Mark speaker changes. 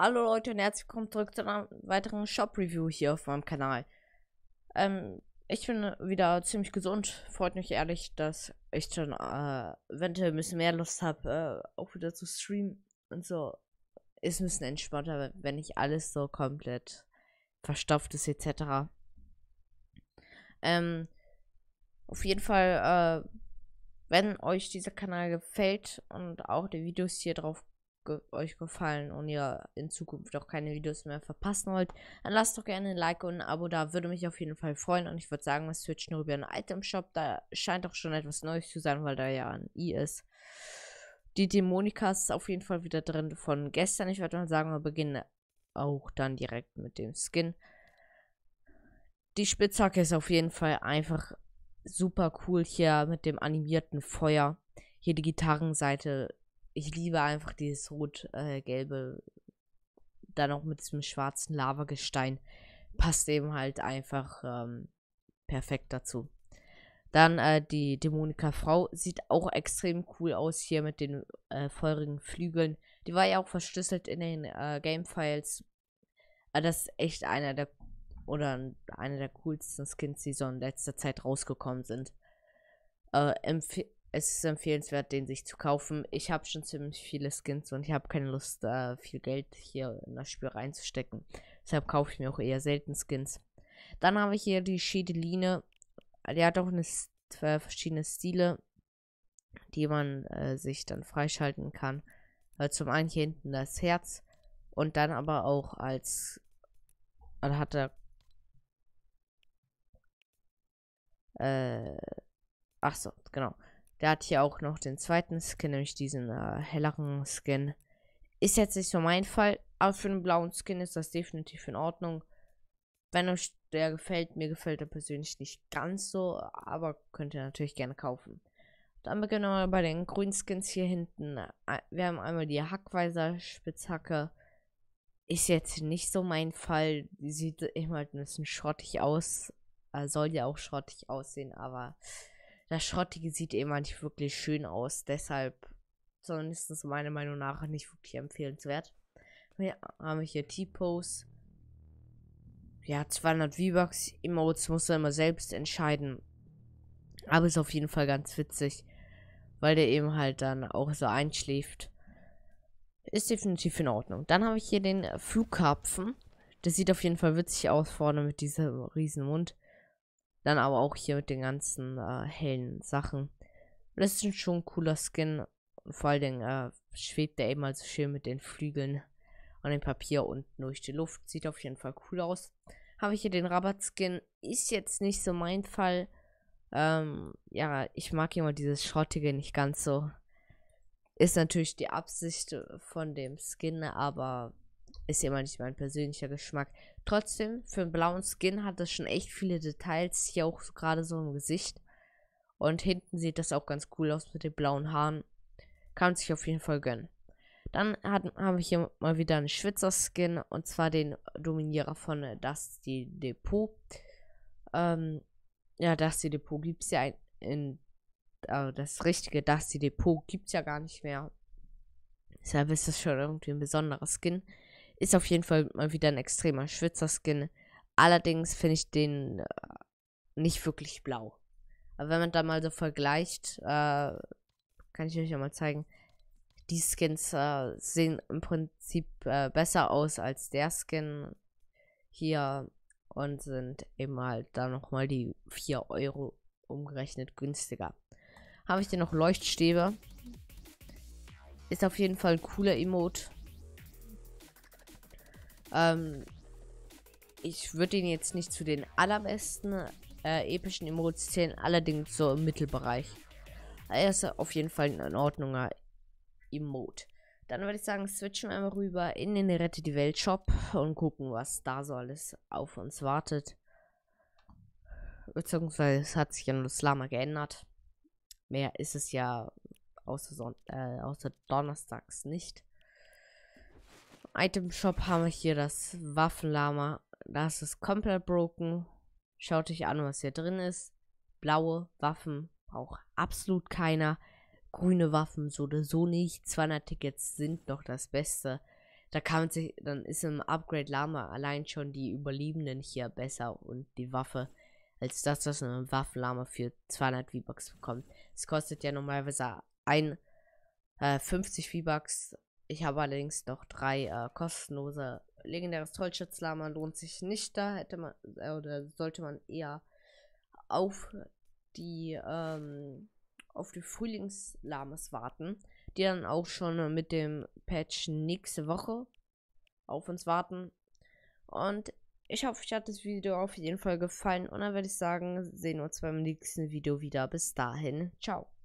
Speaker 1: Hallo Leute und herzlich willkommen zurück zu einer weiteren Shop-Review hier auf meinem Kanal. Ähm, ich bin wieder ziemlich gesund. Freut mich ehrlich, dass ich schon äh, eventuell ein bisschen mehr Lust habe, äh, auch wieder zu streamen und so. Ist ein bisschen entspannter, wenn nicht alles so komplett verstopft ist etc. Ähm, auf jeden Fall, äh, wenn euch dieser Kanal gefällt und auch die Videos hier drauf ge euch gefallen und ihr in Zukunft auch keine Videos mehr verpassen wollt, dann lasst doch gerne ein Like und ein Abo da. Würde mich auf jeden Fall freuen. Und ich würde sagen, wir switchen rüber in den Item Shop. Da scheint auch schon etwas Neues zu sein, weil da ja ein I ist. Die Dämonika ist auf jeden Fall wieder drin von gestern. Ich würde mal sagen, wir beginnen auch dann direkt mit dem Skin. Die Spitzhacke ist auf jeden Fall einfach super cool hier mit dem animierten Feuer. Hier die Gitarrenseite ich liebe einfach dieses rot-gelbe. Äh, dann auch mit diesem schwarzen Lavagestein. Passt eben halt einfach ähm, perfekt dazu. Dann äh, die Dämonika-Frau. Sieht auch extrem cool aus hier mit den äh, feurigen Flügeln. Die war ja auch verschlüsselt in den äh, Game-Files. Aber ah, das ist echt einer der oder einer der coolsten Skins, die so in letzter Zeit rausgekommen sind. Äh, es ist empfehlenswert, den sich zu kaufen. Ich habe schon ziemlich viele Skins und ich habe keine Lust, da viel Geld hier in das Spiel reinzustecken. Deshalb kaufe ich mir auch eher selten Skins. Dann habe ich hier die Schädeline. Die hat auch eine, zwei verschiedene Stile, die man äh, sich dann freischalten kann. Äh, zum einen hier hinten das Herz und dann aber auch als Man hat er äh, ach so, genau. Der hat hier auch noch den zweiten Skin, nämlich diesen äh, helleren Skin. Ist jetzt nicht so mein Fall, aber für einen blauen Skin ist das definitiv in Ordnung. Wenn euch der gefällt, mir gefällt er persönlich nicht ganz so, aber könnt ihr natürlich gerne kaufen. Dann beginnen wir bei den grünen Skins hier hinten. Äh, wir haben einmal die Hackweiser Spitzhacke. Ist jetzt nicht so mein Fall. sieht immer halt ein bisschen schrottig aus. Äh, soll ja auch schrottig aussehen, aber das Schrottige sieht immer nicht wirklich schön aus. Deshalb zumindest meiner Meinung nach nicht wirklich empfehlenswert. Wir haben hier T-Pose. Ja, 200 V-Bucks. Emotes muss er immer selbst entscheiden. Aber ist auf jeden Fall ganz witzig. Weil der eben halt dann auch so einschläft. Ist definitiv in Ordnung. Dann habe ich hier den Flugkarpfen. Das sieht auf jeden Fall witzig aus vorne mit diesem riesen Mund. Dann aber auch hier mit den ganzen äh, hellen Sachen. Das ist schon ein cooler Skin. Und vor allen Dingen äh, schwebt er eben mal halt so schön mit den Flügeln an dem Papier unten durch die Luft. Sieht auf jeden Fall cool aus. Habe ich hier den Rabatt-Skin. Ist jetzt nicht so mein Fall. Ähm, ja, ich mag immer dieses Schrottige nicht ganz so. Ist natürlich die Absicht von dem Skin, aber ist ja immer nicht mein persönlicher Geschmack. Trotzdem, für einen blauen Skin hat das schon echt viele Details. Hier auch so gerade so im Gesicht. Und hinten sieht das auch ganz cool aus mit den blauen Haaren. Kann man sich auf jeden Fall gönnen. Dann habe ich hier mal wieder einen Schwitzer-Skin. Und zwar den Dominierer von äh, Das die Depot. Ähm, ja, Das die Depot gibt es ja in, in also das richtige Das die Depot gibt es ja gar nicht mehr. Deshalb ist das schon irgendwie ein besonderer Skin. Ist auf jeden Fall mal wieder ein extremer Schwitzer-Skin. Allerdings finde ich den äh, nicht wirklich blau. Aber wenn man da mal so vergleicht, äh, kann ich euch ja mal zeigen, die Skins äh, sehen im Prinzip äh, besser aus als der Skin hier und sind eben halt da nochmal die 4 Euro umgerechnet günstiger. Habe ich denn noch Leuchtstäbe? Ist auf jeden Fall ein cooler Emote. Ähm, ich würde ihn jetzt nicht zu den allerbesten äh, epischen Emotes zählen, allerdings so im Mittelbereich. Er ist auf jeden Fall ein in Ordnunger Emote. Dann würde ich sagen, switchen wir einmal rüber in den Rette die Welt Shop und gucken, was da so alles auf uns wartet. Beziehungsweise es hat sich ja nur das Lama geändert. Mehr ist es ja außer, Son äh, außer Donnerstags nicht. Item Shop haben wir hier das Waffenlama. Das ist komplett broken. Schaut euch an, was hier drin ist. Blaue Waffen braucht absolut keiner. Grüne Waffen so oder so nicht. 200 Tickets sind noch das Beste. Da kann man sich, dann ist im Upgrade Lama allein schon die Überlebenden hier besser und die Waffe als das, was ein Waffenlama für 200 V-Bucks bekommt. Es kostet ja normalerweise ein äh, 50 V-Bucks ich habe allerdings noch drei äh, kostenlose legendäres Tollschitzlama lohnt sich nicht. Da hätte man äh, oder sollte man eher auf die ähm, auf die Frühlingslamas warten, die dann auch schon mit dem Patch nächste Woche auf uns warten. Und ich hoffe, euch hat das Video auf jeden Fall gefallen. Und dann würde ich sagen, sehen wir uns beim nächsten Video wieder. Bis dahin, ciao.